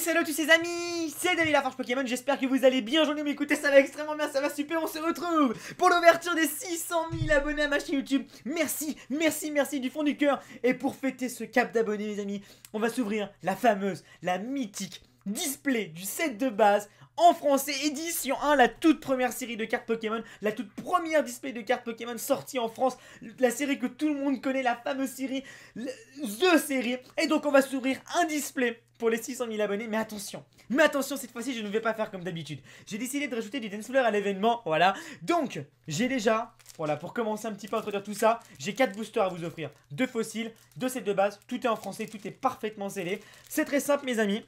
salut tous ces amis, c'est David LaForge Pokémon, j'espère que vous allez bien, aujourd'hui m'écoutez, ça va extrêmement bien, ça va super, on se retrouve pour l'ouverture des 600 000 abonnés à ma chaîne YouTube, merci, merci, merci du fond du cœur, et pour fêter ce cap d'abonnés les amis, on va s'ouvrir la fameuse, la mythique display du set de base en français, édition 1, la toute première série de cartes Pokémon, la toute première display de cartes Pokémon sortie en France, la série que tout le monde connaît, la fameuse série, The série. Et donc on va s'ouvrir un display pour les 600 000 abonnés, mais attention, mais attention, cette fois-ci je ne vais pas faire comme d'habitude. J'ai décidé de rajouter du dancefloor à l'événement, voilà. Donc, j'ai déjà, voilà, pour commencer un petit peu à introduire tout ça, j'ai quatre boosters à vous offrir. deux fossiles, 2 sets de base, tout est en français, tout est parfaitement scellé. C'est très simple mes amis,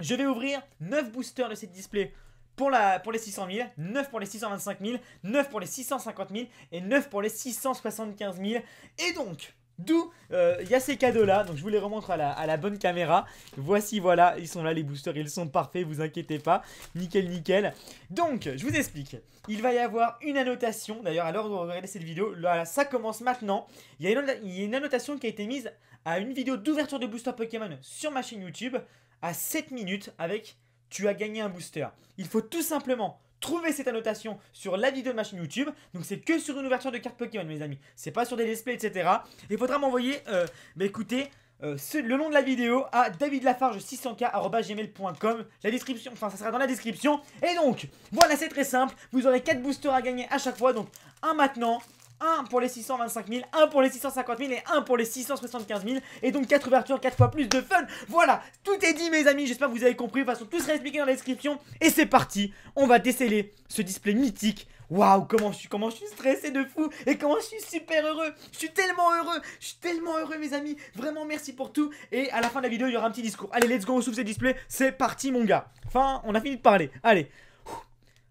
je vais ouvrir 9 boosters de cette display pour, la, pour les 600 000, 9 pour les 625 000, 9 pour les 650 000 et 9 pour les 675 000. Et donc, d'où euh, il y a ces cadeaux-là. Donc, je vous les remontre à la, bonne caméra. Voici, voilà, ils sont là, les boosters, ils sont parfaits, vous inquiétez pas. Nickel, nickel. Donc, je vous explique. Il va y avoir une annotation. D'ailleurs, à l'heure où vous regardez cette vidéo, là, ça commence maintenant. Il y, a il y a une annotation qui a été mise à une vidéo d'ouverture de booster Pokémon sur ma chaîne YouTube à 7 minutes avec tu as gagné un booster. Il faut tout simplement trouver cette annotation sur la vidéo de ma YouTube. Donc c'est que sur une ouverture de carte Pokémon mes amis. C'est pas sur des displays etc. Il faudra m'envoyer, euh, bah, écoutez, euh, le nom de la vidéo à davidlafarge600k.gmail.com La description, enfin ça sera dans la description Et donc, voilà c'est très simple Vous aurez quatre boosters à gagner à chaque fois Donc un maintenant, un pour les 625 000, un pour les 650 000 et un pour les 675 000. Et donc 4 ouvertures, 4 fois plus de fun. Voilà, tout est dit mes amis, j'espère que vous avez compris. De toute façon, tout sera expliqué dans la description. Et c'est parti, on va déceler ce display mythique. Waouh, comment je suis, comment je suis stressé de fou et comment je suis super heureux. Je suis tellement heureux, je suis tellement heureux mes amis. Vraiment merci pour tout et à la fin de la vidéo, il y aura un petit discours. Allez, let's go, on souffle ce display, C'est parti mon gars. Enfin, on a fini de parler. Allez.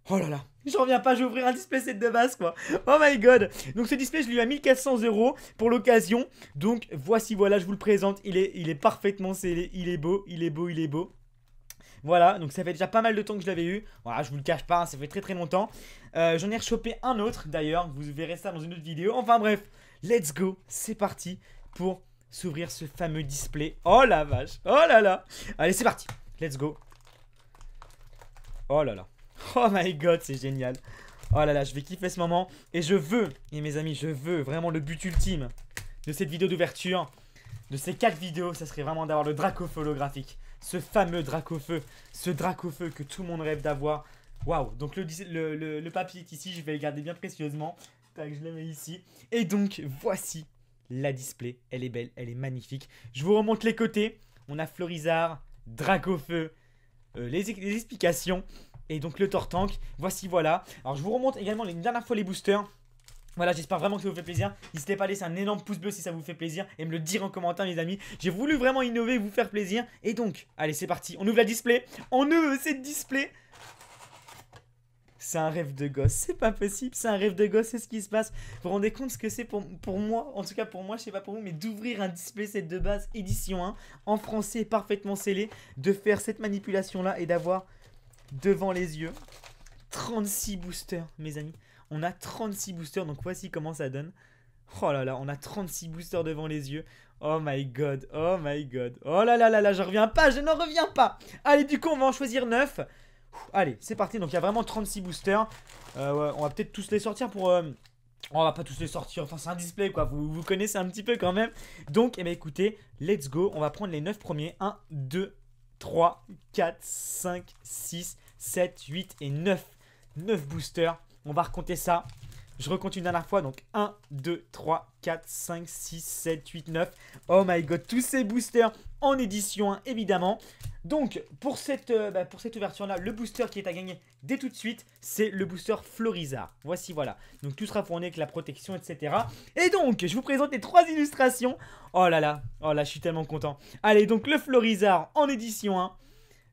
Oh là là, je reviens pas, j'ouvre un display set de base quoi. Oh my god. Donc ce display, je lui ai à 1400 euros pour l'occasion. Donc voici, voilà, je vous le présente. Il est, il est parfaitement scellé, il est beau, il est beau, il est beau. Voilà, donc ça fait déjà pas mal de temps que je l'avais eu. Voilà, je vous le cache pas, hein, ça fait très très longtemps. Euh, j'en ai rechopé un autre d'ailleurs, vous verrez ça dans une autre vidéo. Enfin bref, let's go, c'est parti pour s'ouvrir ce fameux display. Oh la vache, oh là là. Allez, c'est parti, let's go. Oh là là. Oh my god, c'est génial. Oh là là, je vais kiffer ce moment. Et je veux, et mes amis, je veux vraiment le but ultime de cette vidéo d'ouverture, de ces 4 vidéos, ça serait vraiment d'avoir le Dracofeu holographique. Ce fameux Dracofeu, ce Dracofeu que tout le monde rêve d'avoir. Waouh, donc le, le, le, papier est ici, je vais le garder bien précieusement. Tac, je le mets ici. Et donc, voici la display. Elle est belle, elle est magnifique. Je vous remonte les côtés. On a Florizard, Dracofeu, euh, les, les explications et donc le Tortank. Voici, voilà. Alors, je vous remonte également une dernière fois les boosters. Voilà, j'espère vraiment que ça vous fait plaisir. N'hésitez pas à laisser un énorme pouce bleu si ça vous fait plaisir et me le dire en commentaire, Mes amis. J'ai voulu vraiment innover, vous faire plaisir. Et donc, allez, c'est parti. On ouvre la display. On ouvre cette display. C'est un rêve de gosse, c'est pas possible, c'est un rêve de gosse, c'est ce qui se passe. Vous vous rendez compte ce que c'est pour, pour moi, en tout cas pour moi, je sais pas pour vous, mais d'ouvrir un display set de base édition 1 hein. en français parfaitement scellé, de faire cette manipulation là et d'avoir devant les yeux. 36 boosters, mes amis. On a 36 boosters, donc voici comment ça donne. Oh là là, on a 36 boosters devant les yeux. Oh my god, oh my god. Oh là là là là, je reviens pas, je n'en reviens pas. Allez, du coup, on va en choisir 9. allez, c'est parti. Donc, il y a vraiment 36 boosters. Euh, on va peut-être tous les sortir pour... Euh, on va pas tous les sortir, enfin c'est un display quoi, vous, vous connaissez un petit peu quand même. Donc, eh ben, écoutez, let's go, on va prendre les 9 premiers. 1, 2, 3, 4, 5, 6, 7, 8 et 9. 9 boosters. On va recompter ça. Je reconte une dernière fois. Donc 1, 2, 3, 4, 5, 6, 7, 8, 9. Oh my god, tous ces boosters en édition 1, évidemment. Donc, pour cette, euh, bah, cette ouverture-là, le booster qui est à gagner dès tout de suite, c'est le booster Florizard. Voici, voilà. Donc, tout sera fourni avec la protection, etc. Et donc, je vous présente les trois illustrations. Oh là là, oh là, je suis tellement content. Allez, donc, le Florizard en édition 1,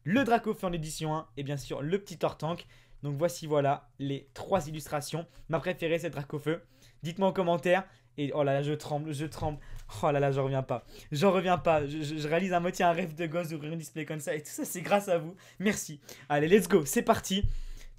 le Dracofeu en édition 1, et bien sûr, le petit Tortank. Donc voici, voilà, les trois illustrations. Ma préférée, c'est Dracofeu. Dites-moi en commentaire. Et oh là là, je tremble, je tremble. Oh là là, j'en reviens pas. J'en reviens pas. Je, réalise à moitié un rêve de gosse d'ouvrir un display comme ça. Et tout ça, c'est grâce à vous. Merci. Allez, let's go. C'est parti.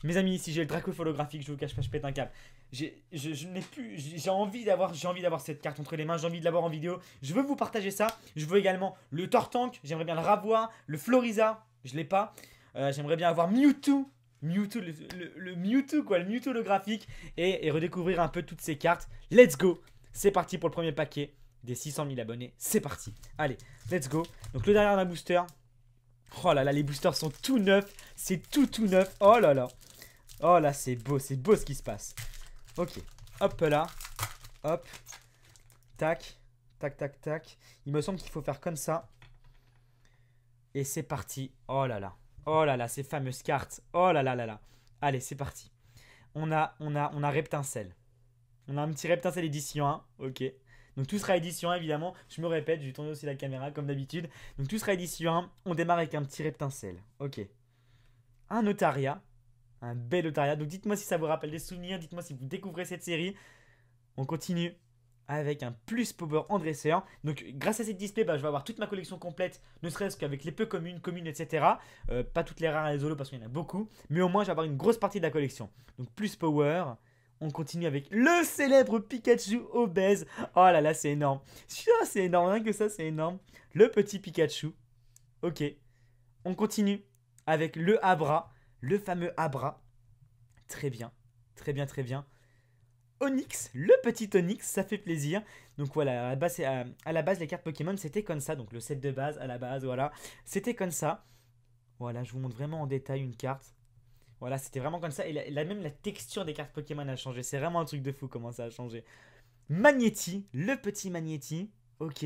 Mes amis, ici j'ai le Draco holographique, je vous cache pas, je pète un câble. J'ai, je, n'ai envie d'avoir, j'ai envie d'avoir cette carte entre les mains, j'ai envie de l'avoir en vidéo. Je veux vous partager ça. Je veux également le Tortank, j'aimerais bien le ravoir. le Floriza, je l'ai pas. Euh, j'aimerais bien avoir Mewtwo, Mewtwo, le, le, Mewtwo, quoi, le Mewtwo le graphique, et, redécouvrir un peu toutes ces cartes. Let's go C'est parti pour le premier paquet des 600 000 abonnés. C'est parti Allez, let's go Donc le dernier d'un booster. Oh là là, les boosters sont tout neufs. C'est tout tout neuf. Oh là là Oh là, c'est beau, c'est beau ce qui se passe. Ok, hop là. Hop. Tac. Tac, tac, tac. Il me semble qu'il faut faire comme ça. Et c'est parti. Oh là là. Oh là là, ces fameuses cartes. Oh là là là là. Allez, c'est parti. On a, on a, on a Reptincelle. On a un petit Reptincel édition 1. Ok. Donc tout sera édition 1 évidemment. Je me répète, je vais tourner aussi la caméra comme d'habitude. Donc tout sera édition 1. On démarre avec un petit Reptincelle. Ok. Un Notaria. Un bel Notaria. Donc dites-moi si ça vous rappelle des souvenirs. Dites-moi si vous découvrez cette série. On continue avec un plus power en dresseur. Donc grâce à cette display, bah, je vais avoir toute ma collection complète, ne serait-ce qu'avec les peu communes, communes, etc. Euh, pas toutes les rares et les zolos parce qu'il y en a beaucoup, mais au moins je vais avoir une grosse partie de la collection. Donc plus power. On continue avec le célèbre Pikachu obèse. Oh là là, c'est énorme. C'est énorme, rien que ça, c'est énorme. Le petit Pikachu. Ok. On continue avec le Abra, le fameux Abra. Très bien, très bien, très bien. Onyx, le petit Onyx, ça fait plaisir. Donc voilà, à la base, les cartes Pokémon, c'était comme ça. Donc le set de base, à la base, voilà, c'était comme ça. Voilà, je vous montre vraiment en détail une carte. Voilà, c'était vraiment comme ça. Et même la texture des cartes Pokémon a changé. C'est vraiment un truc de fou comment ça a changé. Magnéti, le petit Magnéti. Ok,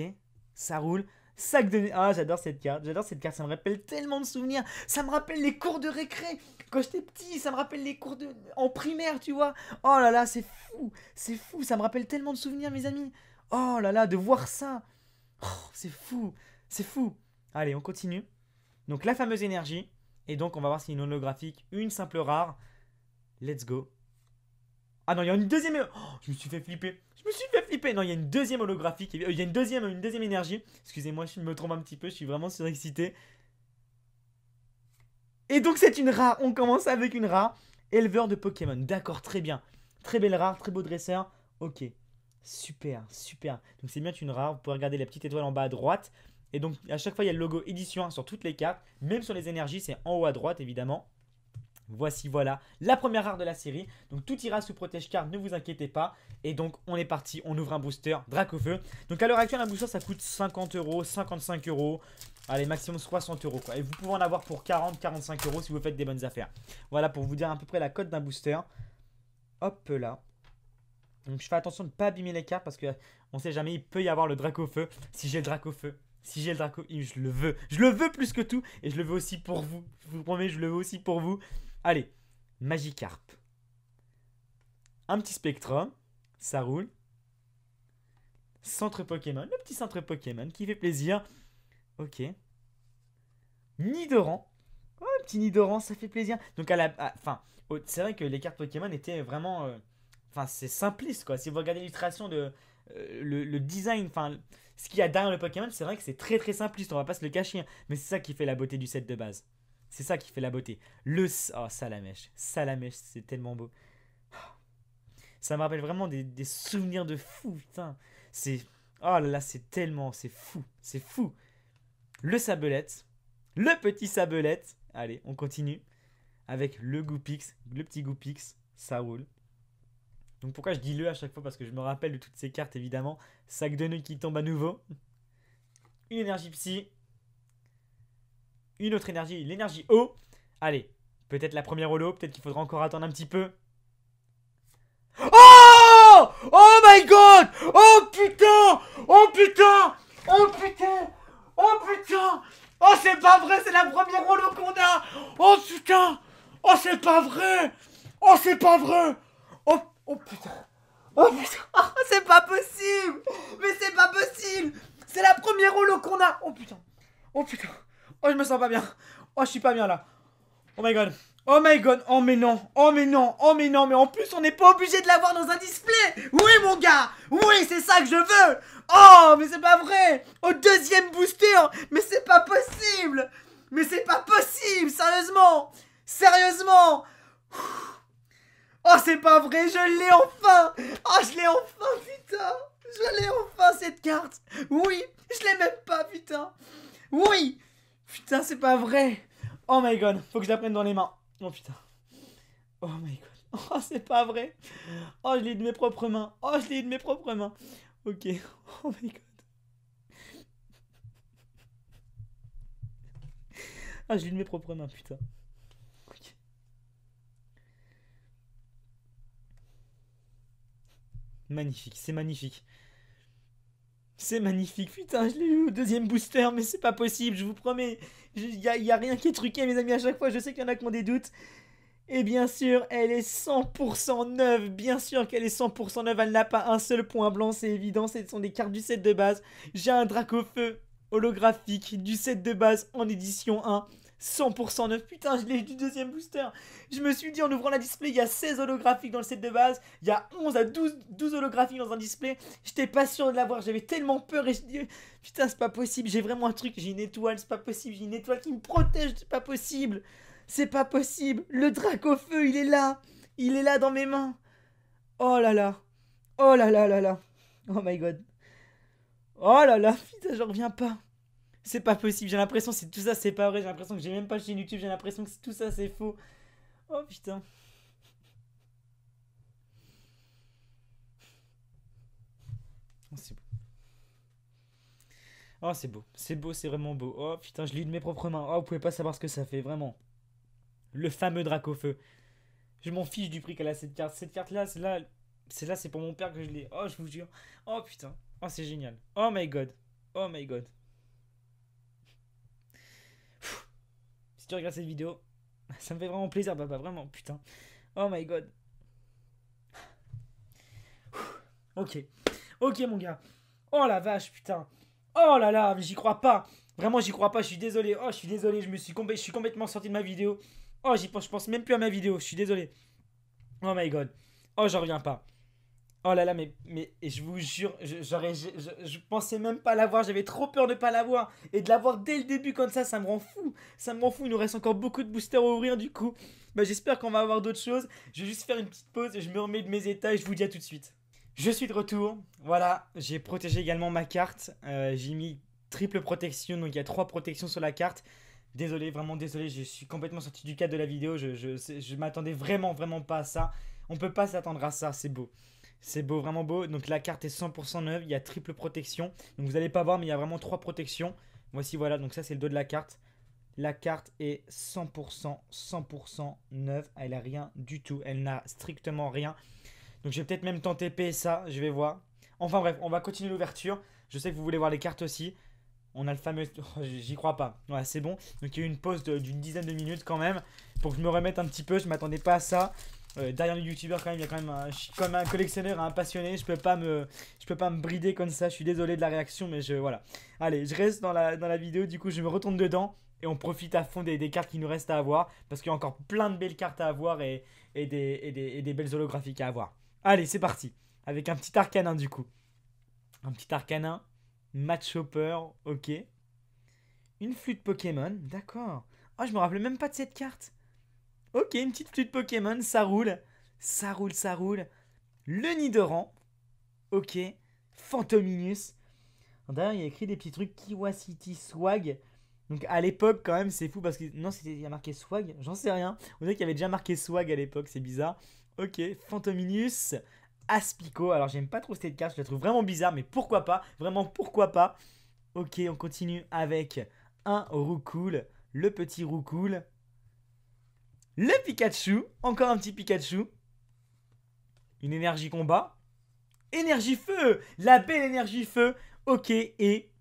ça roule. Sac de... Ah, j'adore cette carte. J'adore cette carte. Ça me rappelle tellement de souvenirs. Ça me rappelle les cours de récré quand j'étais petit, ça me rappelle les cours de... en primaire, tu vois. Oh là là, c'est fou, c'est fou, ça me rappelle tellement de souvenirs, mes amis. Oh là là, de voir ça. Oh, c'est fou, c'est fou. Allez, on continue. Donc la fameuse énergie. Et donc on va voir si une holographique, une simple rare. Let's go. Ah non, il y a une deuxième. Oh, je me suis fait flipper. Je me suis fait flipper. Non, il y a une deuxième holographique. Il y a une deuxième, une deuxième énergie. Excusez-moi, je me trompe un petit peu. Je suis vraiment surexcité. Et donc c'est une rare, on commence avec une rare éleveur de Pokémon. D'accord, très bien. Très belle rare, très beau dresseur. Ok, super, super. Donc c'est bien une rare, vous pouvez regarder la petite étoile en bas à droite. Et donc à chaque fois il y a le logo édition sur toutes les cartes, même sur les énergies, c'est en haut à droite évidemment. Voici, voilà, la première rare de la série. Donc tout ira sous protège card, ne vous inquiétez pas. Et donc on est parti, on ouvre un booster, Dracofeu. Donc à l'heure actuelle, un booster ça coûte 50 euros, 55 euros, allez maximum 60 euros quoi. Et vous pouvez en avoir pour 40, 45 euros si vous faites des bonnes affaires. Voilà pour vous dire à peu près la cote d'un booster. Hop là. Donc je fais attention de ne pas abîmer les cartes parce que on sait jamais, il peut y avoir le Dracofeu. Si j'ai le Dracofeu, si j'ai le Draco, je le veux. Je le veux plus que tout et je le veux aussi pour vous. Je vous promets, je le veux aussi pour vous. Allez, Magikarp. Un petit Spectrum, ça roule. Centre Pokémon, le petit centre Pokémon qui fait plaisir. Ok. Nidoran. Oh, un petit Nidoran, ça fait plaisir. Donc, à la. c'est vrai que les cartes Pokémon étaient vraiment. Euh, enfin, c'est simpliste, quoi. Si vous regardez l'illustration de. Euh, le, design, enfin, ce qu'il y a derrière le Pokémon, c'est vrai que c'est très très simpliste, on va pas se le cacher. Hein. Mais c'est ça qui fait la beauté du set de base. C'est ça qui fait la beauté. Le. Oh, ça la mèche. Ça la mèche, c'est tellement beau. Ça me rappelle vraiment des, souvenirs de fou, putain. C'est. Oh là là, c'est tellement. C'est fou. C'est fou. Le sabelette. Le petit sabelette. Allez, on continue. Avec le Goupix. Le petit Goupix. Ça Donc pourquoi je dis le à chaque fois Parce que je me rappelle de toutes ces cartes évidemment. Sac de nœuds qui tombe à nouveau. Une énergie psy une autre énergie, l'énergie eau. Allez, peut-être la première holo, peut-être qu'il faudra encore attendre un petit peu. Oh Oh my god Oh putain Oh putain Oh putain Oh putain Oh c'est pas vrai, c'est la première holo qu'on a Oh putain Oh c'est pas vrai Oh c'est pas vrai Oh, oh putain Oh putain oh, C'est pas possible Mais c'est pas possible C'est la première holo qu'on a Oh putain Oh putain Oh, je me sens pas bien. Oh, je suis pas bien là. Oh my god. Oh my god. Oh mais non. Oh mais non. Oh mais non. Mais en plus, on n'est pas obligé de l'avoir dans un display. Oui, mon gars. Oui, c'est ça que je veux. Oh, mais c'est pas vrai. Au deuxième booster. Mais c'est pas possible. Mais c'est pas possible. Sérieusement. Sérieusement. Oh, c'est pas vrai. Je l'ai enfin. Oh, je l'ai enfin, putain. Je l'ai enfin, cette carte. Oui. Je l'ai même pas, putain. Oui. Putain, c'est pas vrai. Oh my god, faut que je la prenne dans les mains. Oh putain. Oh my god. Oh, c'est pas vrai. Oh, je l'ai de mes propres mains. Oh, je l'ai de mes propres mains. Ok. Oh my god. Ah, je l'ai de mes propres mains, putain. Magnifique, c'est magnifique. C'est magnifique. Putain, je l'ai eu au deuxième booster, mais c'est pas possible, je vous promets. Il n'y a, rien qui est truqué, mes amis, à chaque fois. Je sais qu'il y en a qui ont des doutes. Et bien sûr, elle est 100% neuve. Bien sûr qu'elle est 100% neuve. Elle n'a pas un seul point blanc, c'est évident. Ce sont des cartes du set de base. J'ai un Draco Feu holographique du set de base en édition 1. 100% neuf. Putain, je l'ai du deuxième booster. Je me suis dit en ouvrant la display, il y a 16 holographiques dans le set de base. Il y a 11 à 12, 12 holographiques dans un display. J'étais pas sûr de l'avoir. J'avais tellement peur et je dis Putain, c'est pas possible. J'ai vraiment un truc. J'ai une étoile. C'est pas possible. J'ai une étoile qui me protège. C'est pas possible. C'est pas possible. Le drac au feu, il est là. Il est là dans mes mains. Oh là là. Oh là là là là. Oh my god. Oh là là. Putain, j'en reviens pas c'est pas possible, j'ai l'impression que tout ça c'est pas vrai, j'ai l'impression que j'ai même pas une YouTube, j'ai l'impression que tout ça c'est faux. Oh putain. Oh, c'est beau. Oh, c'est beau. C'est beau, c'est vraiment beau. Oh putain, je lis de mes propres mains. Oh, vous pouvez pas savoir ce que ça fait, vraiment. Le fameux drac au feu. Je m'en fiche du prix qu'elle a cette carte. Cette carte là, c'est là, c'est là, c'est pour mon père que je l'ai. Oh, je vous jure. Oh putain. Oh, c'est génial. Oh my god. Oh my god. Si tu regardes cette vidéo, ça me fait vraiment plaisir, papa, vraiment, putain. Oh my god. Ok. Ok, mon gars. Oh la vache, putain. Oh là là, j'y crois pas. Vraiment, j'y crois pas, je suis désolé. Oh, je suis désolé, je me suis, je suis complètement sorti de ma vidéo. Oh, j'y pense, je pense même plus à ma vidéo, je suis désolé. Oh my god. Oh, je reviens pas. Oh là là, mais, mais je vous jure, je, j'aurais, je, pensais même pas l'avoir, j'avais trop peur de pas l'avoir. Et de l'avoir dès le début comme ça, ça me rend fou. Ça me rend fou, il nous reste encore beaucoup de boosters à ouvrir du coup. Bah, j'espère qu'on va avoir d'autres choses. Je vais juste faire une petite pause, je me remets de mes états et je vous dis à tout de suite. Je suis de retour, voilà, j'ai protégé également ma carte. Euh, j'ai mis triple protection, donc il y a trois protections sur la carte. Désolé, vraiment désolé, je suis complètement sorti du cadre de la vidéo, je, je, je m'attendais vraiment, vraiment pas à ça. On peut pas s'attendre à ça, c'est beau. C'est beau, vraiment beau. Donc la carte est 100% neuve, il y a triple protection. Donc vous n'allez pas voir, mais il y a vraiment trois protections. Voici, voilà, donc ça c'est le dos de la carte. La carte est 100%, 100% neuve. Elle n'a rien du tout. Elle n'a strictement rien. Donc je vais peut-être même tenter PSA, je vais voir. Enfin bref, on va continuer l'ouverture. Je sais que vous voulez voir les cartes aussi. On a le fameux... Oh, j'y crois pas. Ouais, c'est bon. Donc il y a eu une pause d'une dizaine de minutes quand même. Pour que je me remette un petit peu. Je m'attendais pas à ça. Euh, derrière le youtubeur quand même, il y a quand même un, comme un collectionneur, un passionné, je peux pas me je peux pas me brider comme ça, je suis désolé de la réaction mais je voilà. Allez, je reste dans la, dans la vidéo, du coup je me retourne dedans et on profite à fond des, cartes qui nous restent à avoir parce qu'il y a encore plein de belles cartes à avoir et, des, belles holographiques à avoir. Allez, c'est parti avec un petit arcanin hein, du coup. Un petit arcanin, hein. match hopper, OK. Une flûte Pokémon, d'accord. Oh, je me rappelle même pas de cette carte. Ok, une petite flûte Pokémon, ça roule. Ça roule, ça roule. Le Nidoran. Ok. Fantominus. D'ailleurs, il y a écrit des petits trucs City Swag. Donc à l'époque, quand même, c'est fou parce que. Non, il y a marqué Swag. J'en sais rien. On dirait qu'il y avait déjà marqué Swag à l'époque, c'est bizarre. Ok, Fantominus. Aspico. Alors, j'aime pas trop cette carte, je la trouve vraiment bizarre, mais pourquoi pas Vraiment, pourquoi pas Ok, on continue avec un Roucoule. Le petit Roucoule. Le Pikachu, encore un petit Pikachu. Une énergie combat. Énergie feu La belle énergie feu Ok, et...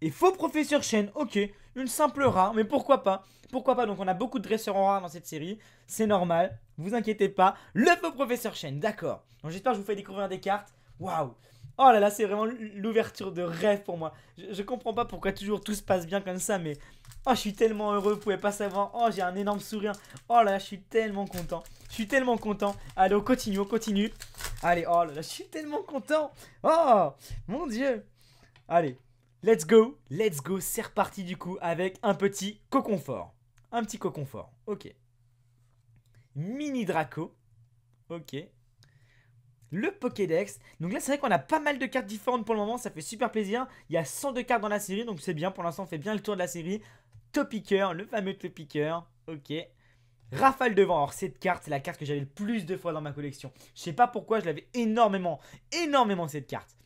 Et faux professeur Shen, ok. Une simple rare, mais pourquoi pas Pourquoi pas Donc on a beaucoup de dresseurs en rare dans cette série. C'est normal, vous inquiétez pas. Le faux professeur Shen, d'accord. Donc j'espère que je vous fais découvrir des cartes. Waouh Oh là là, c'est vraiment l'ouverture de rêve pour moi. Je, comprends pas pourquoi toujours tout se passe bien comme ça, mais oh, je suis tellement heureux, vous pouvez pas savoir. Oh, j'ai un énorme sourire. Oh là là, je suis tellement content. Je suis tellement content. Allez, on continue, on continue. Allez, oh là là, je suis tellement content. Oh, mon dieu. Allez, let's go, let's go. C'est reparti du coup avec un petit coconfort. Un petit coconfort. ok. Mini Draco, ok le Pokédex. Donc là, c'est vrai qu'on a pas mal de cartes différentes pour le moment, ça fait super plaisir. Il y a 102 cartes dans la série, donc c'est bien. Pour l'instant, on fait bien le tour de la série. Topiqueur, le fameux Topiqueur. Ok. Rafale de vent. Alors, cette carte, c'est la carte que j'avais le plus de fois dans ma collection. Je sais pas pourquoi, je l'avais énormément, énormément cette carte.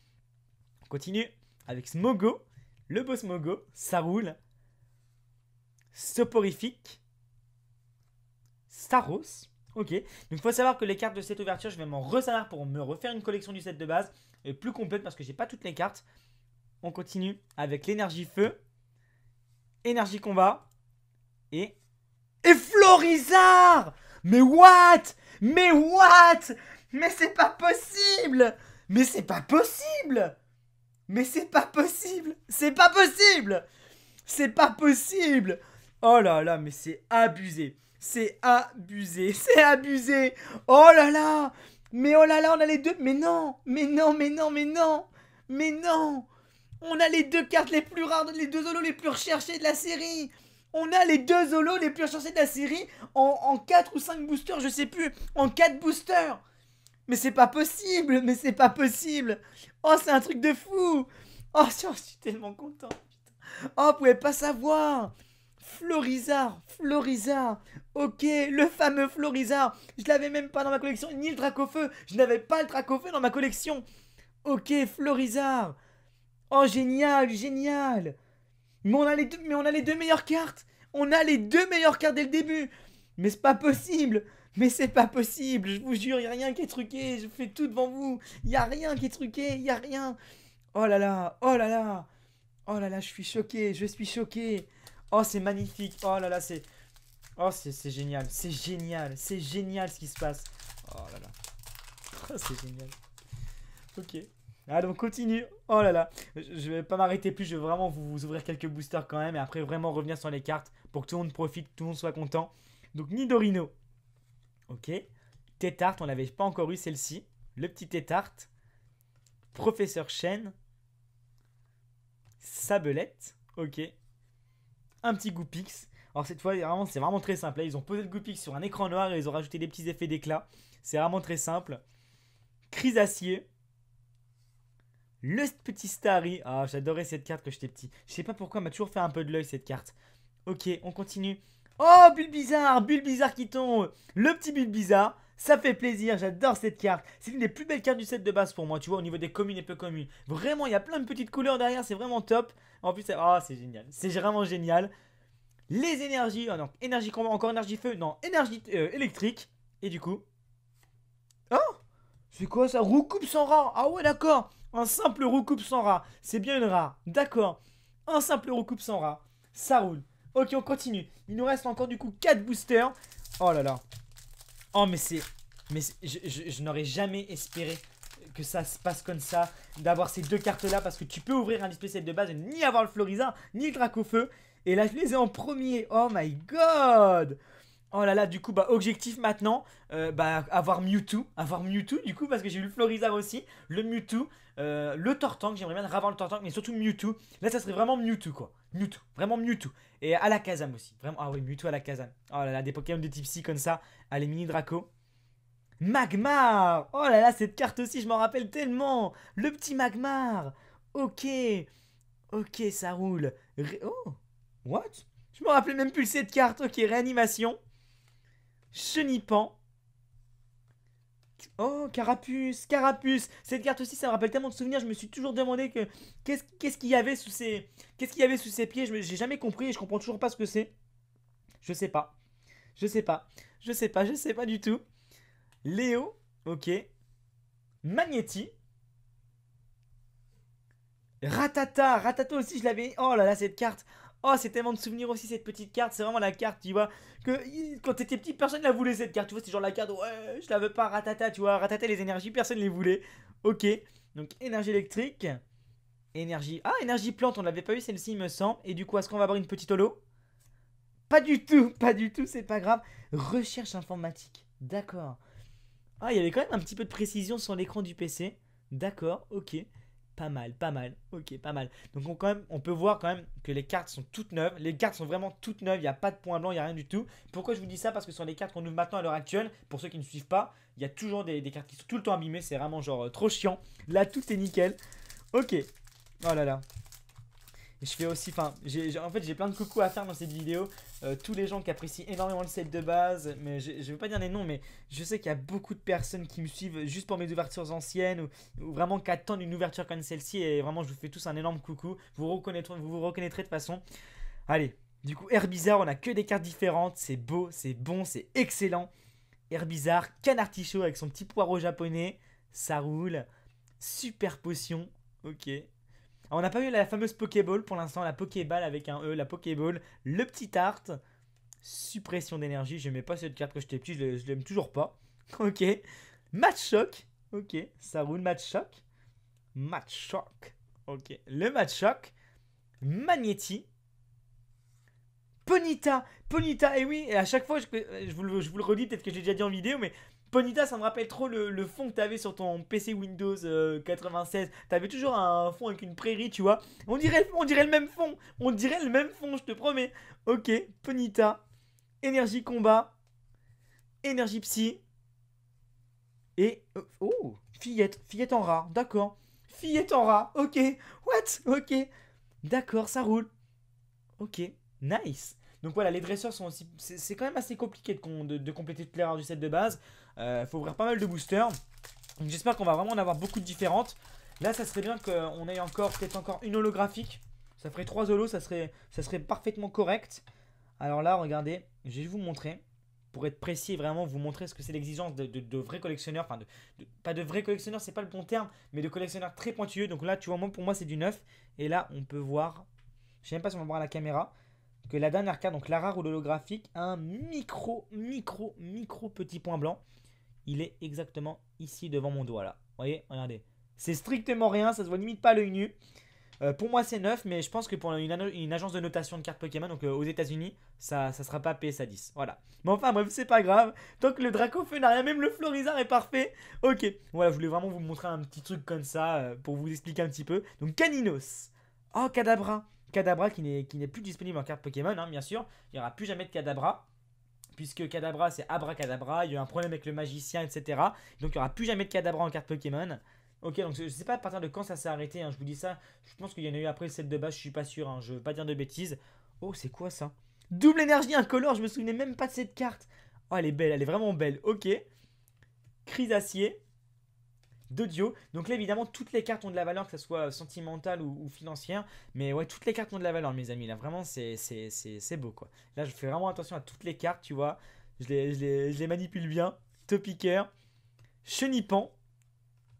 On continue avec Smogo. Le boss Smogo, ça roule. Soporifique. Staros. Ok, donc il faut savoir que les cartes de cette ouverture, je vais m'en resservir pour me refaire une collection du set de base, et euh, plus complète parce que j'ai pas toutes les cartes. On continue avec l'énergie feu, énergie combat, et... Et Florizard Mais what Mais what Mais c'est pas possible Mais c'est pas possible Mais c'est pas possible C'est pas possible C'est pas possible Oh là là, mais c'est abusé c'est abusé, c'est abusé. Oh là là Mais oh là là, on a les deux. Mais non, mais non, mais non, mais non, mais non. On a les deux cartes les plus rares, les deux holos les plus recherchés de la série. On a les deux holos les plus recherchés de la série en, quatre 4 ou 5 boosters, je sais plus. En 4 boosters. Mais c'est pas possible, mais c'est pas possible. Oh, c'est un truc de fou. Oh, je suis tellement content. Oh, vous pouvait pas savoir. Florizard, Florizard, ok, le fameux Florizard, je l'avais même pas dans ma collection, ni le Dracofeu, je n'avais pas le Dracofeu dans ma collection. Ok, Florizard, oh génial, génial. Mais on a les deux, mais on a les deux meilleures cartes, on a les deux meilleures cartes dès le début. Mais c'est pas possible, mais c'est pas possible, je vous jure, y a rien qui est truqué, je fais tout devant vous, Il y a rien qui est truqué, y a rien. Oh là là, oh là là, oh là là, je suis choqué, je suis choqué. Oh, c'est magnifique. Oh là là, c'est... Oh, c'est génial. C'est génial. C'est génial ce qui se passe. Oh là là. Oh, c'est génial. Ok. Allez, ah, on continue. Oh là là. Je vais pas m'arrêter plus. Je vais vraiment vous, ouvrir quelques boosters quand même. Et après, vraiment revenir sur les cartes pour que tout le monde profite, que tout le monde soit content. Donc, Nidorino. Ok. Tétarte, on n'avait pas encore eu celle-ci. Le petit Tétart. Professeur Chen. Sabelette. Ok un petit Goopix. Alors cette fois, vraiment, c'est vraiment très simple. ils ont posé le Goopix sur un écran noir et ils ont rajouté des petits effets d'éclat. C'est vraiment très simple. Acier. Le petit Starry. Ah, j'adorais cette carte quand j'étais petit. Je sais pas pourquoi, m'a toujours fait un peu de l'œil cette carte. Ok, on continue. Oh, Bulle Bizarre Bulle Bizarre qui tombe Le petit Bulle Bizarre ça fait plaisir, j'adore cette carte. C'est une des plus belles cartes du set de base pour moi, tu vois, au niveau des communes et peu communes. Vraiment, il y a plein de petites couleurs derrière, c'est vraiment top. En plus, c'est oh, génial, c'est vraiment génial. Les énergies, oh non, énergie combat, encore énergie feu, non, énergie euh, électrique. Et du coup... Oh C'est quoi ça Roucoupe sans rat Ah ouais, d'accord Un simple roucoupe sans rat, c'est bien une rat, d'accord. Un simple roucoupe sans rat, ça roule. Ok, on continue. Il nous reste encore du coup 4 boosters. Oh là là, Oh, mais c'est. Mais je, n'aurais jamais espéré que ça se passe comme ça, d'avoir ces deux cartes-là, parce que tu peux ouvrir un display de base ni avoir le Floriza, ni le Feu Et là, je les ai en premier. Oh my god! Oh là là, du coup, bah, objectif maintenant, euh, bah, avoir Mewtwo. Avoir Mewtwo, du coup, parce que j'ai eu le Florizard aussi, le Mewtwo, euh, le Tortank, j'aimerais bien avoir le Tortank, mais surtout Mewtwo. Là, ça serait vraiment Mewtwo, quoi. Mewtwo, vraiment Mewtwo. Et à la Kazam aussi, vraiment. Ah oui, Mewtwo à la Kazam. Oh là là, des Pokémon de type psy comme ça. Allez, mini Draco. Magmar Oh là là, cette carte aussi, je m'en rappelle tellement Le petit Magmar Ok Ok, ça roule. oh What Je me rappelais même plus cette carte. Ok, réanimation. Chenipan. Oh, Carapuce, Carapuce Cette carte aussi, ça me rappelle tellement de souvenirs. Je me suis toujours demandé que qu'est-ce qu'il y avait sous ses, qu'est-ce qu'il y avait sous ses pieds. Je j'ai jamais compris et je comprends toujours pas ce que c'est. Je sais pas. Je sais pas. Je sais pas. Je sais pas du tout. Léo, ok. Magnetti. Ratata, Ratata aussi, je l'avais. Oh là là, cette carte. Oh, c'est tellement de souvenirs aussi cette petite carte. C'est vraiment la carte, tu vois. Que quand t'étais petit, personne la voulait cette carte. Tu vois, c'est genre la carte, ouais, je la veux pas, ratata, tu vois. Ratata les énergies, personne ne les voulait. Ok, donc énergie électrique. Énergie. Ah, énergie plante, on l'avait pas eu celle-ci, il me sent, Et du coup, est-ce qu'on va avoir une petite holo Pas du tout, pas du tout, c'est pas grave. Recherche informatique. D'accord. Ah, il y avait quand même un petit peu de précision sur l'écran du PC. D'accord, ok. Pas mal, pas mal. Ok, pas mal. Donc on, quand même, on peut voir quand même que les cartes sont toutes neuves. Les cartes sont vraiment toutes neuves. Il n'y a pas de point blanc, il n'y a rien du tout. Pourquoi je vous dis ça Parce que sur les cartes qu'on ouvre maintenant à l'heure actuelle, pour ceux qui ne suivent pas, il y a toujours des, cartes qui sont tout le temps abîmées. C'est vraiment genre euh, trop chiant. Là, tout est nickel. Ok. Oh là là. Je fais aussi, enfin, en fait j'ai plein de coucou à faire dans cette vidéo euh, tous les gens qui apprécient énormément le set de base, mais je, ne veux pas dire les noms, mais je sais qu'il y a beaucoup de personnes qui me suivent juste pour mes ouvertures anciennes ou, vraiment qui attendent une ouverture comme celle-ci et vraiment je vous fais tous un énorme coucou. Vous reconnaîtrez, vous, vous reconnaîtrez de façon. Allez, du coup, Air Bizarre, on n'a que des cartes différentes, c'est beau, c'est bon, c'est excellent. Air Bizarre, Canard artichaut avec son petit poireau japonais, ça roule. Super potion, ok, ah, on n'a pas eu la fameuse Pokéball pour l'instant, la Pokéball avec un E, la Pokéball, le petit art, suppression d'énergie. Je mets pas cette carte quand j'étais petit, je l'aime toujours pas. Ok. Match choc. Ok. Ça roule match choc. Match choc. Ok. Le match choc. Magnéti. Ponita, Ponita, et oui, et à chaque fois, je, vous, le, je vous le redis, peut-être que j'ai déjà dit en vidéo, mais Ponita, ça me rappelle trop le, fond que t'avais sur ton PC Windows 96. Euh, t'avais toujours un fond avec une prairie, tu vois. On dirait, on dirait le même fond. On dirait le même fond, je te promets. Ok, Ponita, énergie combat, énergie psy. Et. Oh, oh fillette, fillette en rat, d'accord. Fillette en rat, ok. What Ok. D'accord, ça roule. Ok, nice. Donc voilà, les dresseurs sont aussi. C'est quand même assez compliqué de, de compléter toutes les rares du set de base. Il euh, faut ouvrir pas mal de boosters. j'espère qu'on va vraiment en avoir beaucoup de différentes. Là, ça serait bien qu'on ait encore peut-être encore une holographique. Ça ferait trois holos, ça serait, ça serait parfaitement correct. Alors là, regardez, je vais vous montrer. Pour être précis et vraiment vous montrer ce que c'est l'exigence de, de, vrais collectionneurs. Enfin, pas de vrais collectionneurs, c'est pas le bon terme, mais de collectionneurs très pointueux. Donc là, tu vois, moi, pour moi, c'est du neuf. Et là, on peut voir, je sais même pas si on va voir à la caméra, que la dernière carte, donc la rare holographique l'holographique, a un micro, micro, micro petit point blanc il est exactement ici devant mon doigt là. Vous voyez, regardez. C'est strictement rien, ça se voit limite pas à l'œil nu. Euh, pour moi c'est neuf mais je pense que pour une, agence de notation de cartes Pokémon, donc euh, aux états unis ça, ne sera pas PSA 10. Voilà. Mais enfin bref, c'est pas grave. Tant que le Dracofeu n'a rien, même le Florizard est parfait. Ok, voilà, je voulais vraiment vous montrer un petit truc comme ça, euh, pour vous expliquer un petit peu. Donc Caninos. Oh, Cadabra. Cadabra qui n'est plus disponible en carte Pokémon, hein, bien sûr. Il n'y aura plus jamais de Cadabra puisque Cadabra c'est Abracadabra, il y a eu un problème avec le magicien, etc. Donc il n'y aura plus jamais de Cadabra en carte Pokémon. Ok, donc je sais pas à partir de quand ça s'est arrêté, hein, je vous dis ça. Je pense qu'il y en a eu après le set de base, je suis pas sûr, hein, je veux pas dire de bêtises. Oh, c'est quoi ça Double énergie incolore, je me souvenais même pas de cette carte. Oh, elle est belle, elle est vraiment belle. Ok. Crise de Dio. Donc là, évidemment, toutes les cartes ont de la valeur, que ce soit sentimentale ou, financière. Mais ouais, toutes les cartes ont de la valeur, mes amis. Là, vraiment, c'est beau, quoi. Là, je fais vraiment attention à toutes les cartes, tu vois. Je les, manipule bien. Topiqueur. Chenipan,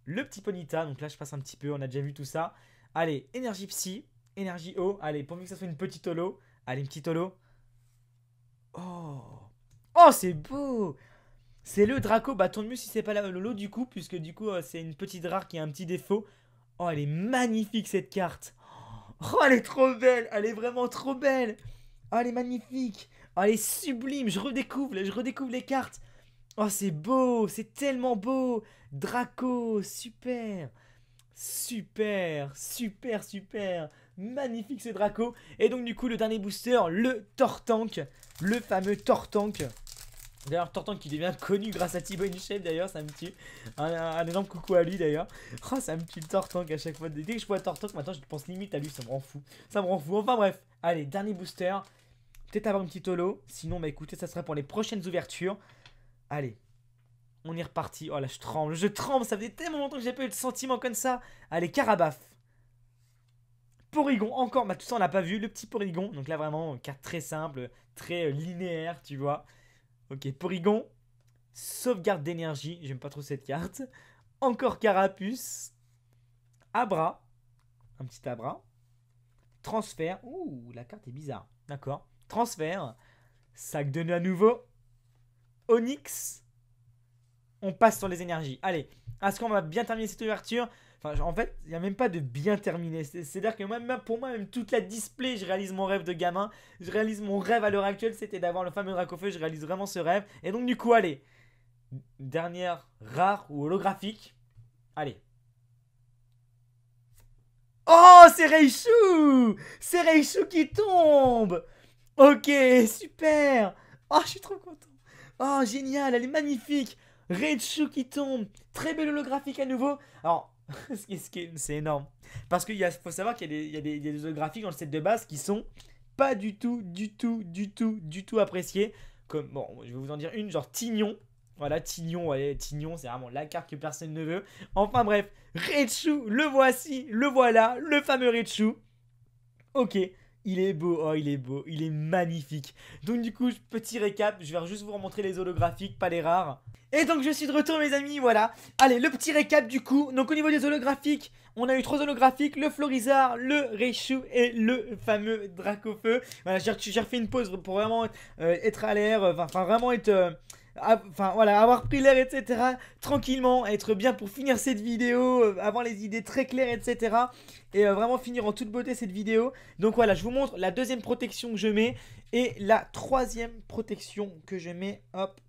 le petit Ponita. Donc là, je passe un petit peu, on a déjà vu tout ça. Allez, énergie psy, énergie haut Allez, pourvu que ça soit une petite holo. Allez, une petite holo. Oh, oh c'est beau c'est le Draco. Bah, tant mieux si c'est pas la Lolo du coup, puisque du coup, euh, c'est une petite rare qui a un petit défaut. Oh, elle est magnifique cette carte. Oh, elle est trop belle. Elle est vraiment trop belle. Oh, elle est magnifique. Oh, elle est sublime. Je redécouvre, je redécouvre les cartes. Oh, c'est beau. C'est tellement beau. Draco, super. Super, super, super. Magnifique ce Draco. Et donc, du coup, le dernier booster, le Tortank. Le fameux Tortank. D'ailleurs, Tortank qui devient connu grâce à Thibaut Shape, d'ailleurs, ça me tue. Un, un, énorme coucou à lui, d'ailleurs. Oh, ça me tue le Tortank à chaque fois. Dès que je vois Tortank, maintenant, je pense limite à lui, ça me rend fou. Ça me rend fou. Enfin, bref. Allez, dernier booster. Peut-être avoir une petite holo. Sinon, bah écoutez, ça serait pour les prochaines ouvertures. Allez. On est reparti. Oh là, je tremble. Je tremble. Ça faisait tellement longtemps que j'ai pas eu de sentiment comme ça. Allez, Carabaf. Porygon, encore. Bah, tout ça, on l'a pas vu. Le petit Porygon. Donc là, vraiment, carte très simple, très euh, linéaire, tu vois. Ok, Porygon. Sauvegarde d'énergie. J'aime pas trop cette carte. Encore Carapuce. Abra. Un petit Abra. Transfert. Ouh, la carte est bizarre. D'accord. Transfert. Sac de nœuds à nouveau. Onyx. On passe sur les énergies. Allez, est-ce qu'on va bien terminer cette ouverture en fait, il n'y a même pas de bien terminé. C'est-à-dire que même pour moi, même toute la display, je réalise mon rêve de gamin. Je réalise mon rêve à l'heure actuelle, c'était d'avoir le fameux Dracofeu. Je réalise vraiment ce rêve. Et donc, du coup, allez. Dernière rare ou holographique. Allez. Oh, c'est Reishu C'est Reishu qui tombe Ok, super Oh, je suis trop content Oh, génial, elle est magnifique Reishu qui tombe Très belle holographique à nouveau. Alors, c'est énorme. Parce qu'il faut savoir qu'il y, a des graphiques dans le set de base qui sont pas du tout, du tout, du tout, du tout appréciés. Comme, bon, je vais vous en dire une, genre Tignon. Voilà, Tignon, Tignon, c'est vraiment la carte que personne ne veut. Enfin bref, redchou le voici, le voilà, le fameux redchou Ok, il est beau, oh il est beau, il est magnifique. Donc du coup, petit récap, je vais juste vous remontrer les holographiques, pas les rares. Et donc je suis de retour mes amis, voilà. Allez, le petit récap du coup. Donc au niveau des holographiques, on a eu trois holographiques, le Florizard, le Reishu et le fameux Dracofeu. Voilà, j'ai refait une pause pour vraiment euh, être, à l'air, euh, enfin vraiment être... Euh, enfin voilà, avoir pris l'air, etc. Tranquillement, être bien pour finir cette vidéo, avant euh, avoir les idées très claires, etc. Et euh, vraiment finir en toute beauté cette vidéo. Donc voilà, je vous montre la deuxième protection que je mets et la troisième protection que je mets. Hop,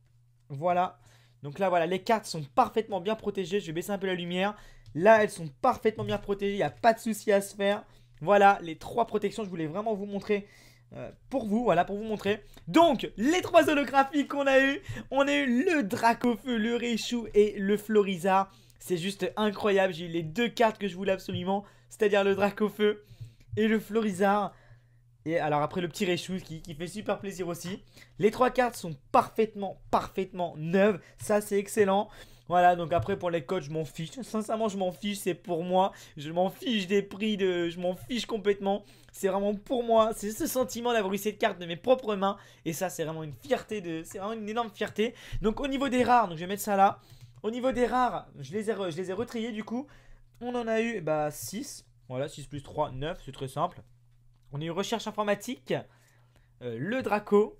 voilà. Donc là, voilà, les cartes sont parfaitement bien protégées. Je vais baisser un peu la lumière. Là, elles sont parfaitement bien protégées. Il n'y a pas de souci à se faire. Voilà, les trois protections, je voulais vraiment vous montrer euh, pour vous, voilà, pour vous montrer. Donc, les trois holographies qu'on a eu, on a eu le Dracofeu, le Réchou et le Florizard. C'est juste incroyable, j'ai eu les deux cartes que je voulais absolument, c'est-à-dire le Dracofeu et le Florizard. Et alors après le petit Réchou qui, qui, fait super plaisir aussi. Les trois cartes sont parfaitement, parfaitement neuves. Ça c'est excellent. Voilà, donc après pour les codes, je m'en fiche. Sincèrement, je m'en fiche, c'est pour moi. Je m'en fiche des prix, de... je m'en fiche complètement. C'est vraiment pour moi, c'est ce sentiment d'avoir eu cette carte de mes propres mains. Et ça, c'est vraiment une fierté, de, c'est vraiment une énorme fierté. Donc au niveau des rares, donc je vais mettre ça là. Au niveau des rares, je les ai, je les ai retriés du coup. On en a eu bah, 6. Voilà, 6 plus 3, 9, c'est très simple. On a eu recherche informatique, euh, le Draco,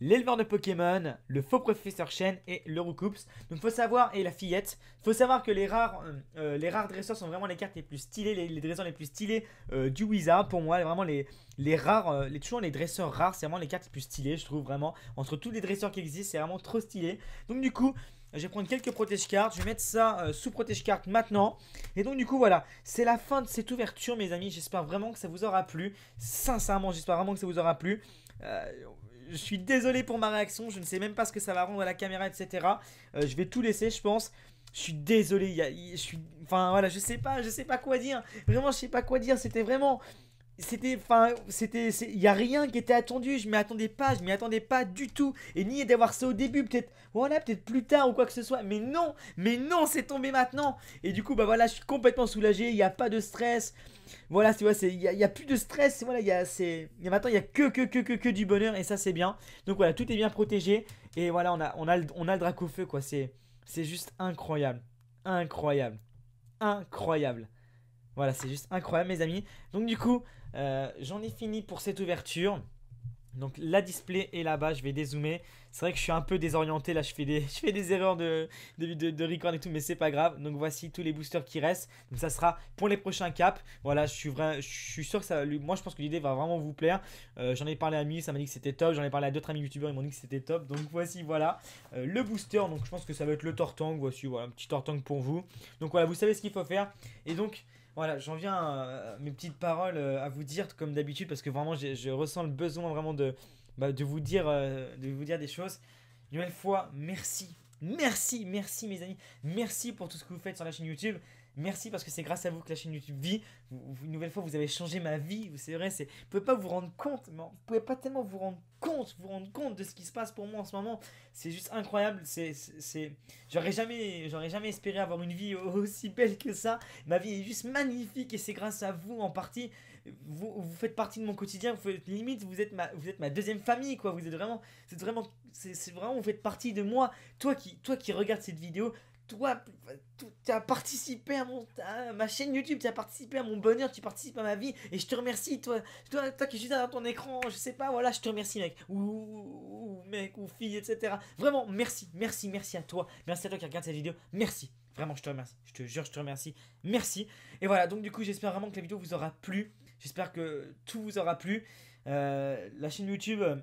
l'éleveur de Pokémon, le faux professeur Shen et le Rookoops Donc faut savoir, et la fillette, faut savoir que les rares, euh, euh, les rares dresseurs sont vraiment les cartes les plus stylées, les, dresseurs les plus stylés euh, du Wizard pour moi, vraiment les, les rares, les, toujours les dresseurs rares, c'est vraiment les cartes les plus stylées je trouve vraiment, entre tous les dresseurs qui existent, c'est vraiment trop stylé. Donc du coup, je vais prendre quelques protège cartes. Je vais mettre ça sous protège cartes maintenant. Et donc, du coup, voilà. C'est la fin de cette ouverture, mes amis. J'espère vraiment que ça vous aura plu. Sincèrement, j'espère vraiment que ça vous aura plu je suis désolé pour ma réaction. Je ne sais même pas ce que ça va rendre à la caméra, etc. Euh, je vais tout laisser, je pense. Je suis désolé. je suis, enfin voilà, je sais pas, je sais pas quoi dire. Vraiment, je sais pas quoi dire. C'était vraiment c'était enfin c'était il y a rien qui était attendu je m'y attendais pas je m'y attendais pas du tout et ni d'avoir ça au début peut-être voilà peut-être plus tard ou quoi que ce soit mais non mais non c'est tombé maintenant et du coup bah voilà je suis complètement soulagé il n'y a pas de stress voilà tu vois il y, a plus de stress voilà il y a c'est maintenant il y a que que que que que du bonheur et ça c'est bien donc voilà tout est bien protégé et voilà on a on a on a le drac au feu quoi c'est c'est juste incroyable incroyable incroyable voilà, c'est juste incroyable, mes amis. Donc, du coup, euh, j'en ai fini pour cette ouverture. Donc, la display est là-bas. Je vais dézoomer. C'est vrai que je suis un peu désorienté. Là, je fais des, je fais des erreurs de, de, de, record et tout, mais c'est pas grave. Donc, voici tous les boosters qui restent. Donc, ça sera pour les prochains caps. Voilà, je suis, vrai, je suis sûr que ça. Moi, je pense que l'idée va vraiment vous plaire. Euh, j'en ai parlé à Mille, ça m'a dit que c'était top. J'en ai parlé à d'autres amis youtubeurs, ils m'ont dit que c'était top. Donc, voici, voilà euh, le booster. Donc, je pense que ça va être le Tortang. Voici, voilà, un petit Tortang pour vous. Donc, voilà, vous savez ce qu'il faut faire. Et donc. Voilà, j'en viens à euh, mes petites paroles euh, à vous dire comme d'habitude parce que vraiment je ressens le besoin vraiment de, bah, de, vous dire, euh, de vous dire des choses. Une nouvelle fois, merci. Merci, merci mes amis. Merci pour tout ce que vous faites sur la chaîne YouTube. Merci parce que c'est grâce à vous que la chaîne YouTube vit. une nouvelle fois, vous avez changé ma vie. C'est vrai, vous ne pouvez pas vous rendre compte. Mais vous pouvez pas tellement vous rendre compte, vous rendre compte de ce qui se passe pour moi en ce moment. C'est juste incroyable. C'est, j'aurais jamais, j'aurais jamais espéré avoir une vie aussi belle que ça. Ma vie est juste magnifique et c'est grâce à vous en partie. Vous, faites partie de mon quotidien. Vous faites, limite, vous êtes ma, vous êtes ma deuxième famille, quoi. Vous êtes vraiment, c'est vraiment, c'est, vraiment, vous faites partie de moi. Toi qui, toi qui regardes cette vidéo, toi, tu as participé à, mon, ma chaîne YouTube, tu as participé à mon bonheur, tu participes à ma vie, et je te remercie, toi, toi, qui es juste derrière ton écran, je sais pas, voilà, je te remercie, mec, ou, mec, ou fille, etc. Vraiment, merci, merci, merci à toi, merci à toi qui regarde cette vidéo, merci, vraiment, je te remercie, je te jure, je te remercie, merci. Et voilà, donc du coup, j'espère vraiment que la vidéo vous aura plu, j'espère que tout vous aura plu. Euh, la chaîne YouTube... Euh,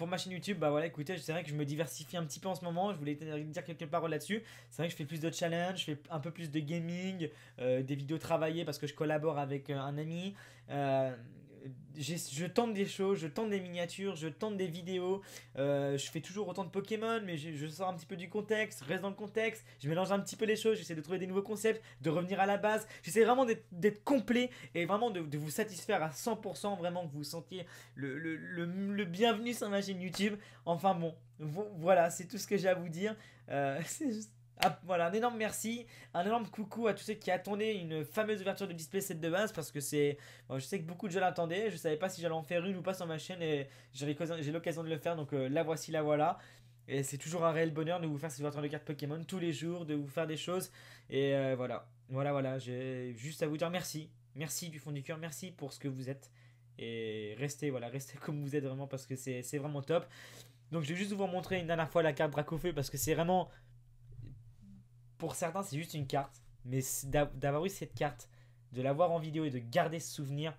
pour ma chaîne YouTube, bah voilà, écoutez, c'est vrai que je me diversifie un petit peu en ce moment. Je voulais dire quelques paroles là-dessus. C'est vrai que je fais plus de challenges, je fais un peu plus de gaming, euh, des vidéos travaillées parce que je collabore avec euh, un ami. Euh, je tente des choses, je tente des miniatures, je tente des vidéos, euh, je fais toujours autant de Pokémon, mais je, sors un petit peu du contexte, reste dans le contexte, je mélange un petit peu les choses, j'essaie de trouver des nouveaux concepts, de revenir à la base, j'essaie vraiment d'être complet et vraiment de, vous satisfaire à 100%, vraiment que vous sentiez le, bienvenu sur ma chaîne YouTube. Enfin bon, voilà, c'est tout ce que j'ai à vous dire. Euh, c'est juste ah, voilà, un énorme merci, un énorme coucou à tous ceux qui attendaient une fameuse ouverture de Display 7 de base parce que c'est. je sais que beaucoup de gens l'attendaient, je savais pas si j'allais en faire une ou pas sur ma chaîne et j'ai l'occasion de le faire donc euh, la voici, la voilà. Et c'est toujours un réel bonheur de vous faire ces ouvertures de cartes Pokémon tous les jours, de vous faire des choses et euh, voilà. Voilà, voilà, j'ai juste à vous dire merci. Merci du fond du cœur, merci pour ce que vous êtes et restez, voilà, restez comme vous êtes vraiment parce que c'est vraiment top. Donc je vais juste vous montrer une dernière fois la carte Dracofeu parce que c'est vraiment pour certains, c'est juste une carte. Mais d'avoir eu cette carte, de l'avoir en vidéo et de garder ce souvenir,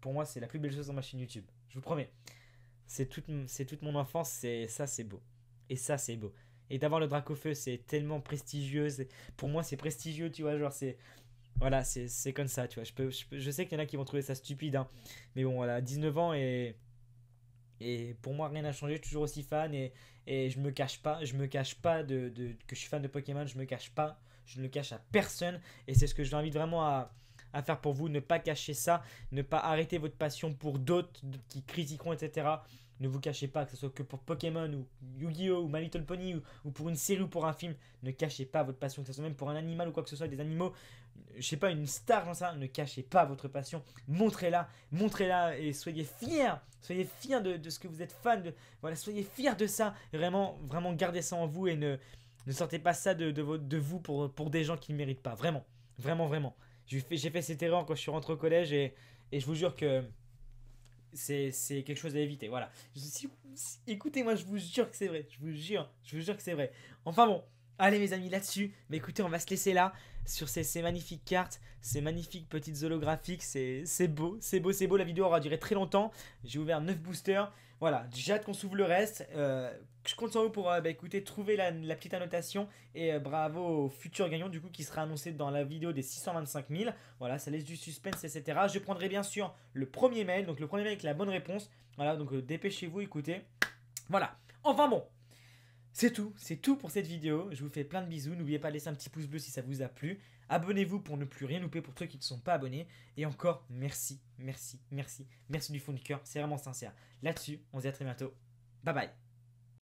pour moi, c'est la plus belle chose dans ma chaîne YouTube. Je vous promets. C'est toute, toute mon enfance, c'est ça, c'est beau. Et ça, c'est beau. Et d'avoir le drac au feu, c'est tellement prestigieux. Pour moi, c'est prestigieux, tu vois. Genre, c'est. Voilà, c'est comme ça, tu vois. Je, peux, je, sais qu'il y en a qui vont trouver ça stupide, hein. mais bon, voilà, 19 ans et et pour moi, rien n'a changé, toujours aussi fan. Et, et je me cache pas, je me cache pas de, que je suis fan de Pokémon, je me cache pas, je ne le cache à personne. Et c'est ce que je l'invite vraiment à, faire pour vous. Ne pas cacher ça, ne pas arrêter votre passion pour d'autres qui critiqueront, etc. Ne vous cachez pas, que ce soit que pour Pokémon ou Yu-Gi-Oh! ou My Little Pony ou, ou, pour une série ou pour un film. Ne cachez pas votre passion, que ce soit même pour un animal ou quoi que ce soit, des animaux je sais pas, une star, dans ça, ne cachez pas votre passion, montrez-la, montrez-la et soyez fiers, soyez fiers de, ce que vous êtes fan, de, voilà, soyez fiers de ça, vraiment, vraiment gardez ça en vous et ne, ne sortez pas ça de, de, vous pour, pour des gens qui ne méritent pas, vraiment, vraiment, vraiment. J'ai fait, fait, cette erreur quand je suis rentré au collège et, et je vous jure que c'est quelque chose à éviter, voilà. Écoutez-moi, je vous jure que c'est vrai, je vous jure, je vous jure que c'est vrai. Enfin bon. Allez mes amis là-dessus, mais écoutez on va se laisser là sur ces, magnifiques cartes, ces magnifiques petites holographiques, c'est beau, c'est beau, c'est beau, la vidéo aura duré très longtemps, j'ai ouvert 9 boosters, voilà, j'ai hâte qu'on s'ouvre le reste, euh, je compte sur vous pour euh, bah, écoutez, trouver la, petite annotation et euh, bravo au futur gagnant du coup qui sera annoncé dans la vidéo des 625 000, voilà ça laisse du suspense etc. Je prendrai bien sûr le premier mail, donc le premier mail avec la bonne réponse, voilà donc dépêchez-vous écoutez, voilà, enfin bon c'est tout, c'est tout pour cette vidéo. Je vous fais plein de bisous. N'oubliez pas de laisser un petit pouce bleu si ça vous a plu. Abonnez-vous pour ne plus rien louper pour ceux qui ne sont pas abonnés. Et encore, merci, merci, merci, merci du fond du cœur. C'est vraiment sincère. Là-dessus, on se dit à très bientôt. Bye bye.